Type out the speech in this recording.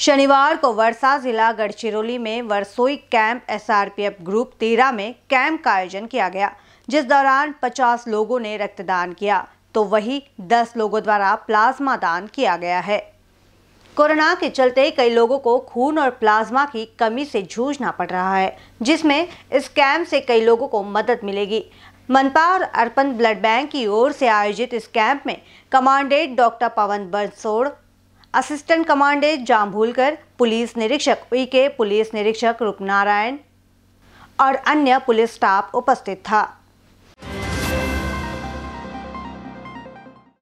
शनिवार को वर्षा जिला गढ़चिरौली में वरसोई कैंप एसआरपीएफ ग्रुप तेरह में कैंप का आयोजन किया गया जिस दौरान 50 लोगों ने रक्तदान किया तो वही 10 लोगों द्वारा प्लाज्मा दान किया गया है कोरोना के चलते कई लोगों को खून और प्लाज्मा की कमी से जूझना पड़ रहा है जिसमें इस कैंप से कई लोगों को मदद मिलेगी मनपा और अर्पण ब्लड बैंक की ओर से आयोजित इस कैंप में commandant doctor Pavan Bansod assistant commandant Bhulkar police निरीक्षक ई के पुलिस निरीक्षक रूपनारायण और अन्य पुलिस स्टाफ उपस्थित था